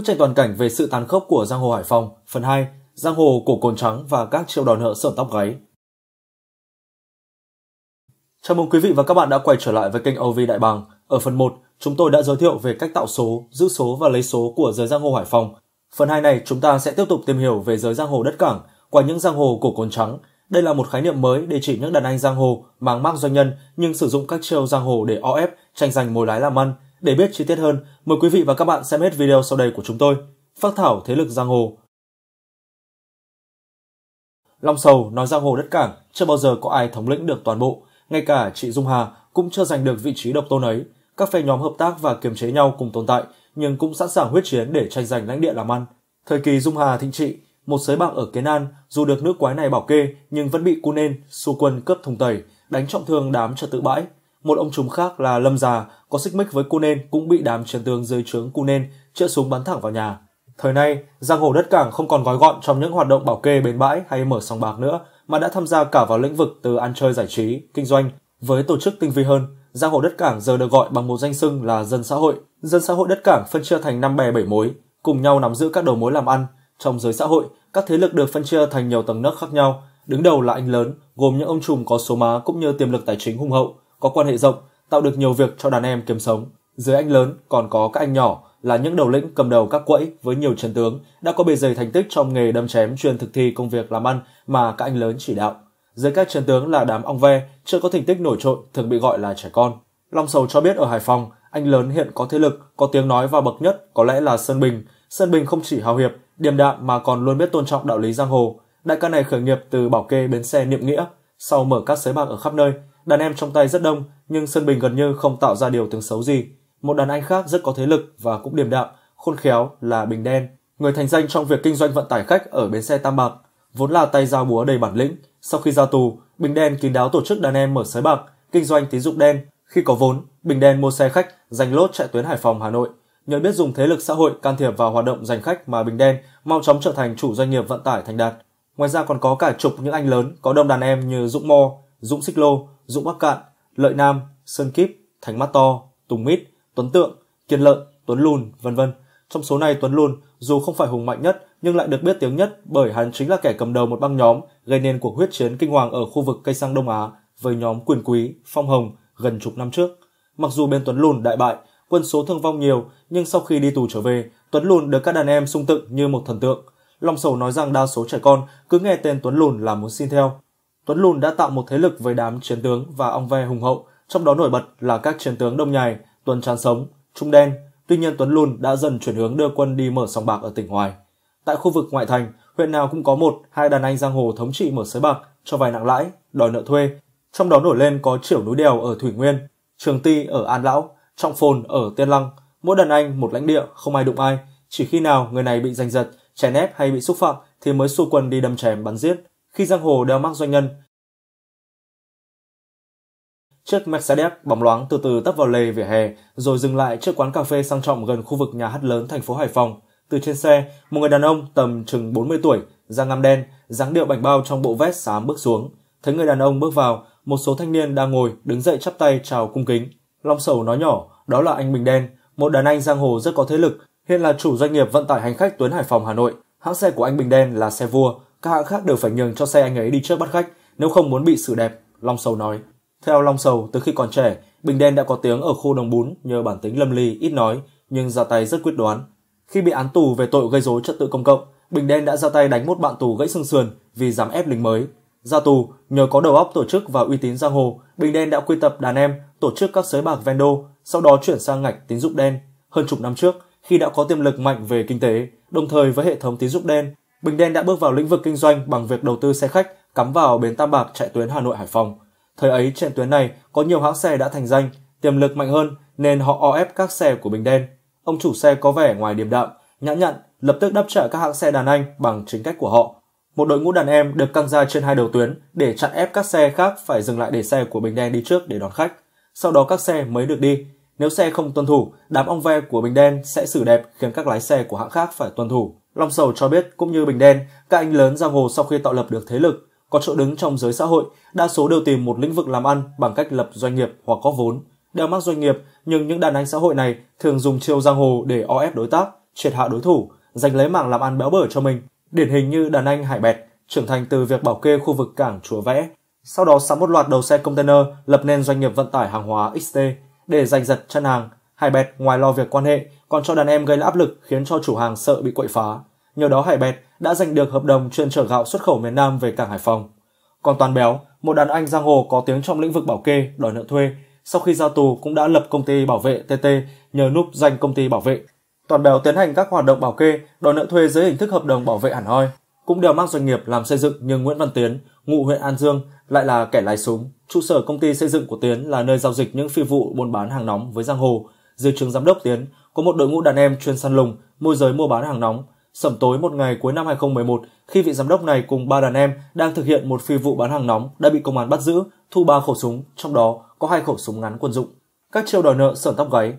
bức tranh toàn cảnh về sự tàn khốc của giang hồ Hải Phòng, phần 2, giang hồ cổ cồn trắng và các chiêu đòn nợ sởn tóc gáy. Chào mừng quý vị và các bạn đã quay trở lại với kênh OV Đại Bàng. Ở phần 1, chúng tôi đã giới thiệu về cách tạo số, giữ số và lấy số của giới giang hồ Hải Phòng. Phần 2 này chúng ta sẽ tiếp tục tìm hiểu về giới giang hồ đất cảng qua những giang hồ cổ cồn trắng. Đây là một khái niệm mới để chỉ những đàn anh giang hồ mang mác doanh nhân nhưng sử dụng các chiêu giang hồ để o ép tranh giành mồi lái làm ăn để biết chi tiết hơn, mời quý vị và các bạn xem hết video sau đây của chúng tôi. Phác thảo thế lực giang hồ. Long Sầu nói giang hồ đất cảng chưa bao giờ có ai thống lĩnh được toàn bộ, ngay cả chị Dung Hà cũng chưa giành được vị trí độc tôn ấy. Các phe nhóm hợp tác và kiềm chế nhau cùng tồn tại, nhưng cũng sẵn sàng huyết chiến để tranh giành lãnh địa làm ăn. Thời kỳ Dung Hà thịnh trị, một sới bạc ở Kiến An dù được nữ quái này bảo kê nhưng vẫn bị cun nên, xu quân cướp thùng tẩy, đánh trọng thương đám trật tự bãi, một ông trùm khác là Lâm Già có xích mích với Cunen cũng bị đám chiến tướng dưới trướng Cunen trợ súng bắn thẳng vào nhà. Thời nay, giang hồ đất cảng không còn gói gọn trong những hoạt động bảo kê bến bãi hay mở sòng bạc nữa, mà đã tham gia cả vào lĩnh vực từ ăn chơi giải trí, kinh doanh. Với tổ chức tinh vi hơn, giang hồ đất cảng giờ được gọi bằng một danh xưng là dân xã hội. Dân xã hội đất cảng phân chia thành năm bè bảy mối, cùng nhau nắm giữ các đầu mối làm ăn. Trong giới xã hội, các thế lực được phân chia thành nhiều tầng nấc khác nhau. Đứng đầu là anh lớn, gồm những ông trùm có số má cũng như tiềm lực tài chính hùng hậu có quan hệ rộng, tạo được nhiều việc cho đàn em kiếm sống. Dưới anh lớn còn có các anh nhỏ là những đầu lĩnh cầm đầu các quẫy với nhiều chân tướng đã có bề dày thành tích trong nghề đâm chém chuyên thực thi công việc làm ăn mà các anh lớn chỉ đạo. Dưới các chân tướng là đám ong ve chưa có thành tích nổi trội thường bị gọi là trẻ con. Long Sầu cho biết ở Hải Phòng, anh lớn hiện có thế lực, có tiếng nói và bậc nhất có lẽ là Sơn Bình. Sơn Bình không chỉ hào hiệp, điềm đạm mà còn luôn biết tôn trọng đạo lý giang hồ. Đại ca này khởi nghiệp từ bảo kê bến xe niệm nghĩa, sau mở các sới bạc ở khắp nơi, Đàn em trong tay rất đông, nhưng Sơn Bình gần như không tạo ra điều tiếng xấu gì. Một đàn anh khác rất có thế lực và cũng điềm đạm, khôn khéo là Bình Đen, người thành danh trong việc kinh doanh vận tải khách ở bến xe Tam Bạc, vốn là tay giao búa đầy bản lĩnh. Sau khi ra tù, Bình Đen kín đáo tổ chức đàn em mở sới bạc, kinh doanh tín dụng đen. Khi có vốn, Bình Đen mua xe khách, giành lốt chạy tuyến Hải Phòng, Hà Nội. Nhờ biết dùng thế lực xã hội can thiệp vào hoạt động giành khách mà Bình Đen mau chóng trở thành chủ doanh nghiệp vận tải thành đạt. Ngoài ra còn có cả chục những anh lớn có đông đàn em như Dũng Mo, Dũng Xích Lô, Dũng Bắc Cạn, Lợi Nam, Sơn Kíp, Thành Mát To, Tùng Mít, Tuấn Tượng, Kiên Lợn, Tuấn Lùn, vân vân. Trong số này Tuấn Lùn dù không phải hùng mạnh nhất nhưng lại được biết tiếng nhất bởi hắn chính là kẻ cầm đầu một băng nhóm gây nên cuộc huyết chiến kinh hoàng ở khu vực cây xăng Đông Á với nhóm quyền quý, phong hồng gần chục năm trước. Mặc dù bên Tuấn Lùn đại bại, quân số thương vong nhiều nhưng sau khi đi tù trở về, Tuấn Lùn được các đàn em sung tựng như một thần tượng. Long Sầu nói rằng đa số trẻ con cứ nghe tên Tuấn Lùn là muốn xin theo. Tuấn Lùn đã tạo một thế lực với đám chiến tướng và ông ve hùng hậu, trong đó nổi bật là các chiến tướng Đông Nhài, Tuần Trán Sống, Trung Đen. Tuy nhiên Tuấn Lùn đã dần chuyển hướng đưa quân đi mở sòng bạc ở tỉnh ngoài. Tại khu vực ngoại thành, huyện nào cũng có một, hai đàn anh giang hồ thống trị mở sới bạc, cho vài nặng lãi, đòi nợ thuê. Trong đó nổi lên có Triểu Núi Đèo ở Thủy Nguyên, Trường Ti ở An Lão, Trọng Phồn ở Tiên Lăng. Mỗi đàn anh một lãnh địa, không ai đụng ai. Chỉ khi nào người này bị giành giật, chèn ép hay bị xúc phạm thì mới xua quân đi đâm chém bắn giết khi giang hồ đeo mác doanh nhân. Chiếc Mercedes bóng loáng từ từ tấp vào lề vỉa hè rồi dừng lại trước quán cà phê sang trọng gần khu vực nhà hát lớn thành phố Hải Phòng. Từ trên xe, một người đàn ông tầm chừng 40 tuổi, da ngăm đen, dáng điệu bảnh bao trong bộ vest xám bước xuống. Thấy người đàn ông bước vào, một số thanh niên đang ngồi đứng dậy chắp tay chào cung kính. Long Sầu nói nhỏ, đó là anh Bình Đen, một đàn anh giang hồ rất có thế lực, hiện là chủ doanh nghiệp vận tải hành khách tuyến Hải Phòng Hà Nội. Hãng xe của anh Bình Đen là xe vua, các hãng khác đều phải nhường cho xe anh ấy đi trước bắt khách, nếu không muốn bị xử đẹp, Long Sầu nói. Theo Long Sầu, từ khi còn trẻ, Bình Đen đã có tiếng ở khu đồng bún nhờ bản tính lâm ly, ít nói, nhưng ra tay rất quyết đoán. Khi bị án tù về tội gây dối trật tự công cộng, Bình Đen đã ra tay đánh một bạn tù gãy xương sườn vì dám ép lính mới. Ra tù, nhờ có đầu óc tổ chức và uy tín giang hồ, Bình Đen đã quy tập đàn em, tổ chức các sới bạc ven đô, sau đó chuyển sang ngạch tín dụng đen. Hơn chục năm trước, khi đã có tiềm lực mạnh về kinh tế, đồng thời với hệ thống tín dụng đen, Bình Đen đã bước vào lĩnh vực kinh doanh bằng việc đầu tư xe khách cắm vào bến Tam Bạc chạy tuyến Hà Nội Hải Phòng. Thời ấy trên tuyến này có nhiều hãng xe đã thành danh, tiềm lực mạnh hơn nên họ o ép các xe của Bình Đen. Ông chủ xe có vẻ ngoài điềm đạm, nhã nhặn, lập tức đáp trả các hãng xe đàn anh bằng chính cách của họ. Một đội ngũ đàn em được căng ra trên hai đầu tuyến để chặn ép các xe khác phải dừng lại để xe của Bình Đen đi trước để đón khách. Sau đó các xe mới được đi. Nếu xe không tuân thủ, đám ong ve của Bình Đen sẽ xử đẹp khiến các lái xe của hãng khác phải tuân thủ. Long Sầu cho biết, cũng như Bình Đen, các anh lớn giang hồ sau khi tạo lập được thế lực, có chỗ đứng trong giới xã hội, đa số đều tìm một lĩnh vực làm ăn bằng cách lập doanh nghiệp hoặc có vốn. Đeo mắc doanh nghiệp, nhưng những đàn anh xã hội này thường dùng chiêu giang hồ để o ép đối tác, triệt hạ đối thủ, giành lấy mảng làm ăn béo bở cho mình. Điển hình như đàn anh Hải Bẹt, trưởng thành từ việc bảo kê khu vực cảng Chúa Vẽ. Sau đó sắm một loạt đầu xe container lập nên doanh nghiệp vận tải hàng hóa XT để giành giật chân hàng, Hải Bẹt ngoài lo việc quan hệ còn cho đàn em gây áp lực khiến cho chủ hàng sợ bị quậy phá. Nhờ đó Hải Bẹt đã giành được hợp đồng chuyên chở gạo xuất khẩu miền Nam về cảng Hải Phòng. Còn Toàn Béo, một đàn anh giang hồ có tiếng trong lĩnh vực bảo kê, đòi nợ thuê, sau khi ra tù cũng đã lập công ty bảo vệ TT nhờ núp danh công ty bảo vệ. Toàn Béo tiến hành các hoạt động bảo kê, đòi nợ thuê dưới hình thức hợp đồng bảo vệ hẳn hoi, cũng đều mang doanh nghiệp làm xây dựng nhưng Nguyễn Văn Tiến, ngụ huyện An Dương, lại là kẻ lái súng. Trụ sở công ty xây dựng của Tiến là nơi giao dịch những phi vụ buôn bán hàng nóng với giang hồ, dưới trường giám đốc Tiến có một đội ngũ đàn em chuyên săn lùng, môi giới mua bán hàng nóng. Sẩm tối một ngày cuối năm 2011, khi vị giám đốc này cùng ba đàn em đang thực hiện một phi vụ bán hàng nóng đã bị công an bắt giữ, thu ba khẩu súng, trong đó có hai khẩu súng ngắn quân dụng. Các chiêu đòi nợ sởn tóc gáy.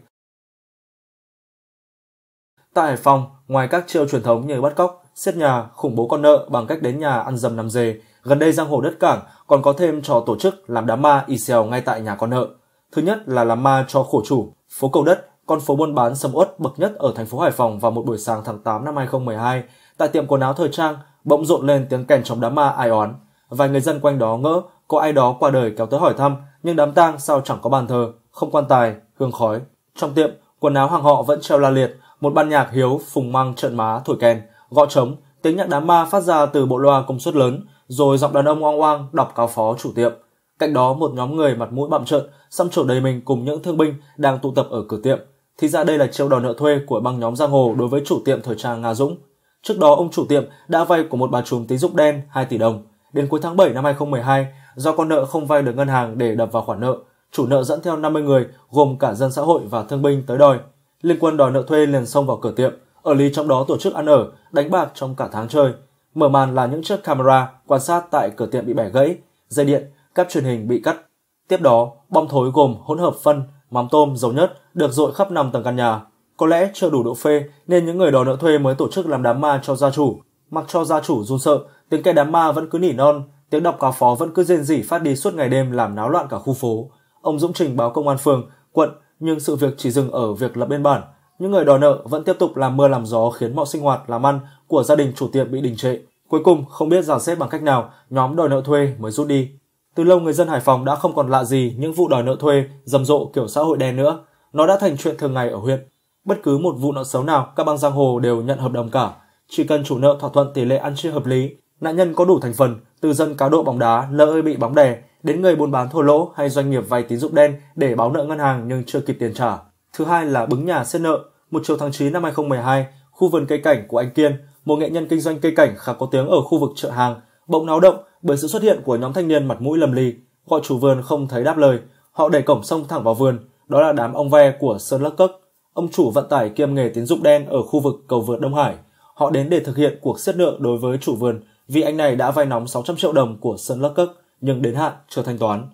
Tại Hải Phòng, ngoài các chiêu truyền thống như bắt cóc, siết nhà, khủng bố con nợ bằng cách đến nhà ăn dầm nằm dề, gần đây giang hồ đất cảng còn có thêm trò tổ chức làm đám ma y xèo ngay tại nhà con nợ. Thứ nhất là làm ma cho khổ chủ, Phố Cầu Đất, con phố buôn bán sầm uất bậc nhất ở thành phố Hải Phòng vào một buổi sáng tháng 8 năm 2012, tại tiệm quần áo thời trang bỗng rộn lên tiếng kèn chống đám ma ai oán. Vài người dân quanh đó ngỡ có ai đó qua đời kéo tới hỏi thăm, nhưng đám tang sao chẳng có bàn thờ, không quan tài, hương khói. Trong tiệm, quần áo hàng họ vẫn treo la liệt, một ban nhạc hiếu phùng mang trợn má thổi kèn, gõ trống, tiếng nhạc đám ma phát ra từ bộ loa công suất lớn, rồi giọng đàn ông oang oang đọc cáo phó chủ tiệm. Cạnh đó một nhóm người mặt mũi bặm trợn, xăm trổ đầy mình cùng những thương binh đang tụ tập ở cửa tiệm. Thì ra đây là chiêu đòi nợ thuê của băng nhóm giang hồ đối với chủ tiệm thời trang Nga Dũng. Trước đó ông chủ tiệm đã vay của một bà trùm tín dụng đen 2 tỷ đồng. Đến cuối tháng 7 năm 2012, do con nợ không vay được ngân hàng để đập vào khoản nợ, chủ nợ dẫn theo 50 người gồm cả dân xã hội và thương binh tới đòi. Liên quân đòi nợ thuê liền xông vào cửa tiệm, ở lý trong đó tổ chức ăn ở, đánh bạc trong cả tháng chơi. Mở màn là những chiếc camera quan sát tại cửa tiệm bị bẻ gãy, dây điện, cáp truyền hình bị cắt. Tiếp đó, bom thối gồm hỗn hợp phân, mắm tôm, dầu nhớt được dội khắp năm tầng căn nhà. Có lẽ chưa đủ độ phê nên những người đòi nợ thuê mới tổ chức làm đám ma cho gia chủ. Mặc cho gia chủ run sợ, tiếng kẻ đám ma vẫn cứ nỉ non, tiếng đọc cáo phó vẫn cứ rên rỉ phát đi suốt ngày đêm làm náo loạn cả khu phố. Ông Dũng trình báo công an phường, quận nhưng sự việc chỉ dừng ở việc lập biên bản. Những người đòi nợ vẫn tiếp tục làm mưa làm gió khiến mọi sinh hoạt làm ăn của gia đình chủ tiệm bị đình trệ. Cuối cùng, không biết dàn xếp bằng cách nào, nhóm đòi nợ thuê mới rút đi. Từ lâu người dân Hải Phòng đã không còn lạ gì những vụ đòi nợ thuê, rầm rộ kiểu xã hội đen nữa. Nó đã thành chuyện thường ngày ở huyện. Bất cứ một vụ nợ xấu nào, các băng giang hồ đều nhận hợp đồng cả. Chỉ cần chủ nợ thỏa thuận tỷ lệ ăn chia hợp lý, nạn nhân có đủ thành phần, từ dân cá độ bóng đá lỡ ơi bị bóng đè, đến người buôn bán thua lỗ hay doanh nghiệp vay tín dụng đen để báo nợ ngân hàng nhưng chưa kịp tiền trả. Thứ hai là bứng nhà xét nợ. Một chiều tháng 9 năm 2012, khu vườn cây cảnh của anh Kiên, một nghệ nhân kinh doanh cây cảnh khá có tiếng ở khu vực chợ hàng, bỗng náo động bởi sự xuất hiện của nhóm thanh niên mặt mũi lầm lì, gọi chủ vườn không thấy đáp lời, họ đẩy cổng sông thẳng vào vườn, đó là đám ông ve của Sơn Lắc Cấc, ông chủ vận tải kiêm nghề tín dụng đen ở khu vực cầu vượt Đông Hải. Họ đến để thực hiện cuộc siết nợ đối với chủ vườn vì anh này đã vay nóng 600 triệu đồng của Sơn Lắc Cấc nhưng đến hạn chưa thanh toán.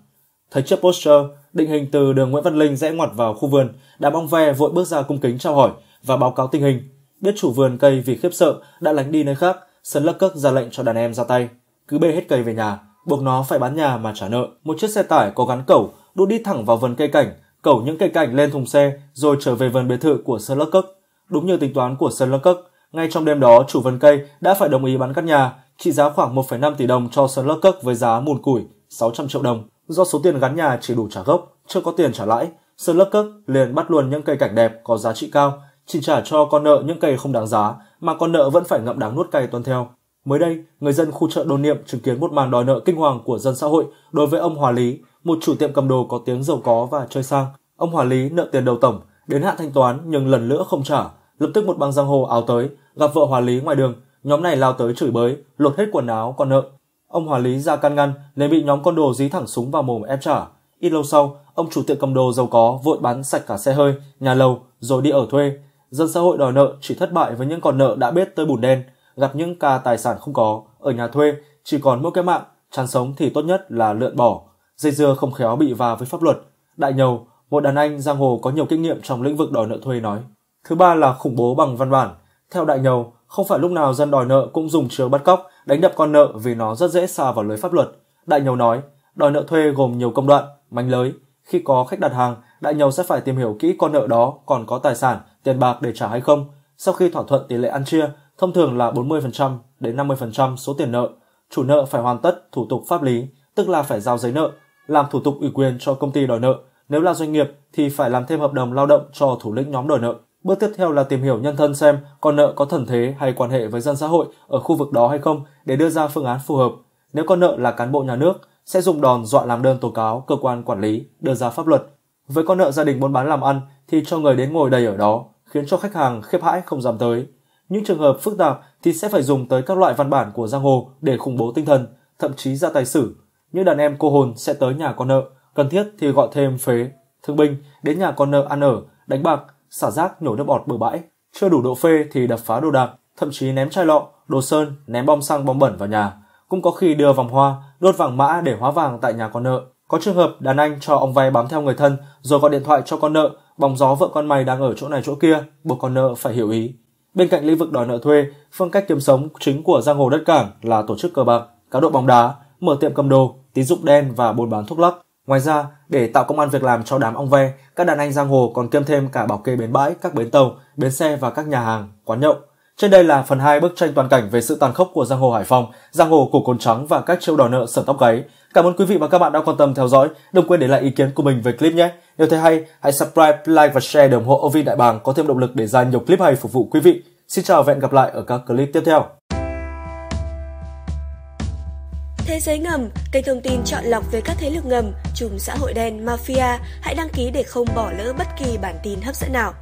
Thấy chiếc poster định hình từ đường Nguyễn Văn Linh rẽ ngoặt vào khu vườn, đám ông ve vội bước ra cung kính chào hỏi và báo cáo tình hình. Biết chủ vườn cây vì khiếp sợ đã lánh đi nơi khác, Sơn Lắc Cấc ra lệnh cho đàn em ra tay cứ bê hết cây về nhà, buộc nó phải bán nhà mà trả nợ. Một chiếc xe tải có gắn cẩu đút đi thẳng vào vườn cây cảnh, cẩu những cây cảnh lên thùng xe rồi trở về vườn biệt thự của Sơn Lắc Cấc. Đúng như tính toán của Sơn Lắc Cấc, ngay trong đêm đó chủ vườn cây đã phải đồng ý bán căn nhà trị giá khoảng 1,5 tỷ đồng cho Sơn Lắc Cấc với giá mùn củi 600 triệu đồng. Do số tiền gắn nhà chỉ đủ trả gốc, chưa có tiền trả lãi, Sơn Lắc Cấc liền bắt luôn những cây cảnh đẹp có giá trị cao, chỉ trả cho con nợ những cây không đáng giá mà con nợ vẫn phải ngậm đắng nuốt cay tuân theo. Mới đây, người dân khu chợ đồn Niệm chứng kiến một màn đòi nợ kinh hoàng của dân xã hội đối với ông Hòa Lý, một chủ tiệm cầm đồ có tiếng giàu có và chơi sang. Ông Hòa Lý nợ tiền đầu tổng, đến hạn thanh toán nhưng lần nữa không trả. Lập tức một băng giang hồ áo tới, gặp vợ Hòa Lý ngoài đường. Nhóm này lao tới chửi bới, lột hết quần áo còn nợ. Ông Hòa Lý ra can ngăn nên bị nhóm con đồ dí thẳng súng vào mồm ép trả. Ít lâu sau, ông chủ tiệm cầm đồ giàu có vội bán sạch cả xe hơi, nhà lầu rồi đi ở thuê. Dân xã hội đòi nợ chỉ thất bại với những con nợ đã biết tới bùn đen – gặp những ca tài sản không có, ở nhà thuê, chỉ còn mỗi cái mạng, chán sống thì tốt nhất là lượn bỏ, dây dưa không khéo bị va với pháp luật. Đại Nhầu, một đàn anh giang hồ có nhiều kinh nghiệm trong lĩnh vực đòi nợ thuê nói. Thứ ba là khủng bố bằng văn bản. Theo Đại Nhầu, không phải lúc nào dân đòi nợ cũng dùng chiều bắt cóc, đánh đập con nợ vì nó rất dễ xa vào lưới pháp luật. Đại Nhầu nói, đòi nợ thuê gồm nhiều công đoạn, mánh lới. Khi có khách đặt hàng, Đại Nhầu sẽ phải tìm hiểu kỹ con nợ đó còn có tài sản, tiền bạc để trả hay không. Sau khi thỏa thuận tỷ lệ ăn chia, thông thường là 40% đến 50% số tiền nợ, chủ nợ phải hoàn tất thủ tục pháp lý, tức là phải giao giấy nợ, làm thủ tục ủy quyền cho công ty đòi nợ. Nếu là doanh nghiệp thì phải làm thêm hợp đồng lao động cho thủ lĩnh nhóm đòi nợ. Bước tiếp theo là tìm hiểu nhân thân xem con nợ có thần thế hay quan hệ với dân xã hội ở khu vực đó hay không để đưa ra phương án phù hợp. Nếu con nợ là cán bộ nhà nước, sẽ dùng đòn dọa làm đơn tố cáo cơ quan quản lý, đưa ra pháp luật. Với con nợ gia đình buôn bán làm ăn thì cho người đến ngồi đầy ở đó, khiến cho khách hàng khiếp hãi không dám tới. Những trường hợp phức tạp thì sẽ phải dùng tới các loại văn bản của giang hồ để khủng bố tinh thần, thậm chí ra tài xử. Những đàn em cô hồn sẽ tới nhà con nợ, cần thiết thì gọi thêm phế, thương binh đến nhà con nợ ăn ở, đánh bạc, xả rác nhổ nước bọt bừa bãi. Chưa đủ độ phê thì đập phá đồ đạc, thậm chí ném chai lọ, đồ sơn, ném bom xăng bom bẩn vào nhà. Cũng có khi đưa vòng hoa, đốt vàng mã để hóa vàng tại nhà con nợ. Có trường hợp đàn anh cho ông vay bám theo người thân rồi gọi điện thoại cho con nợ, bóng gió vợ con mày đang ở chỗ này chỗ kia, buộc con nợ phải hiểu ý. Bên cạnh lĩnh vực đòi nợ thuê, phương cách kiếm sống chính của giang hồ đất cảng là tổ chức cờ bạc, cá độ bóng đá, mở tiệm cầm đồ, tín dụng đen và buôn bán thuốc lắc. Ngoài ra, để tạo công an việc làm cho đám ong ve, các đàn anh giang hồ còn kiêm thêm cả bảo kê bến bãi, các bến tàu, bến xe và các nhà hàng, quán nhậu. Trên đây là phần 2 bức tranh toàn cảnh về sự tàn khốc của giang hồ Hải Phòng, giang hồ của cồn trắng và các chiêu đòi nợ sởn tóc gáy. Cảm ơn quý vị và các bạn đã quan tâm theo dõi. Đừng quên để lại ý kiến của mình về clip nhé. Nếu thấy hay, hãy subscribe, like và share để ủng hộ Ovi Đại Bàng có thêm động lực để ra nhiều clip hay phục vụ quý vị. Xin chào và hẹn gặp lại ở các clip tiếp theo. Thế giới ngầm, kênh thông tin chọn lọc về các thế lực ngầm, chùm xã hội đen, mafia. Hãy đăng ký để không bỏ lỡ bất kỳ bản tin hấp dẫn nào.